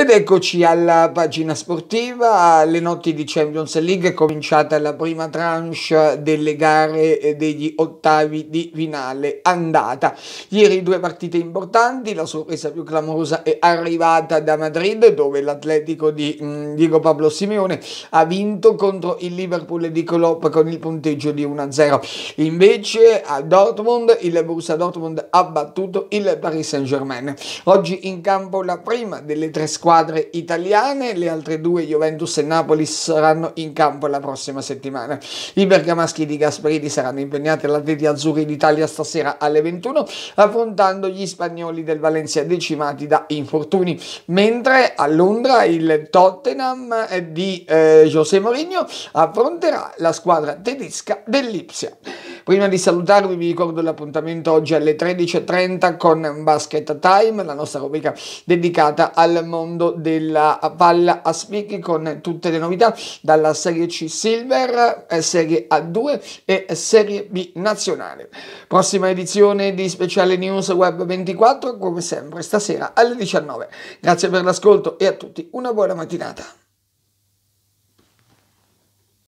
Ed eccoci alla pagina sportiva, alle notti di Champions League è cominciata la prima tranche delle gare eh, degli ottavi di finale andata. Ieri due partite importanti, la sorpresa più clamorosa è arrivata da Madrid dove l'atletico di mm, Diego Pablo Simeone ha vinto contro il Liverpool di Klopp con il punteggio di 1-0. Invece a Dortmund il Borussia Dortmund ha battuto il Paris Saint-Germain. Oggi in campo la prima delle tre squadre squadre italiane, le altre due Juventus e Napoli saranno in campo la prossima settimana. I bergamaschi di Gasperini saranno impegnati all'Atleti Azzurri d'Italia stasera alle 21, affrontando gli spagnoli del Valencia decimati da infortuni, mentre a Londra il Tottenham di eh, José Mourinho affronterà la squadra tedesca dell'Ipsia. Prima di salutarvi vi ricordo l'appuntamento oggi alle 13.30 con Basket Time, la nostra rubrica dedicata al mondo della palla a spicchi con tutte le novità dalla Serie C Silver, eh, Serie A2 e Serie B nazionale. Prossima edizione di Speciale News Web 24 come sempre stasera alle 19. Grazie per l'ascolto e a tutti una buona mattinata.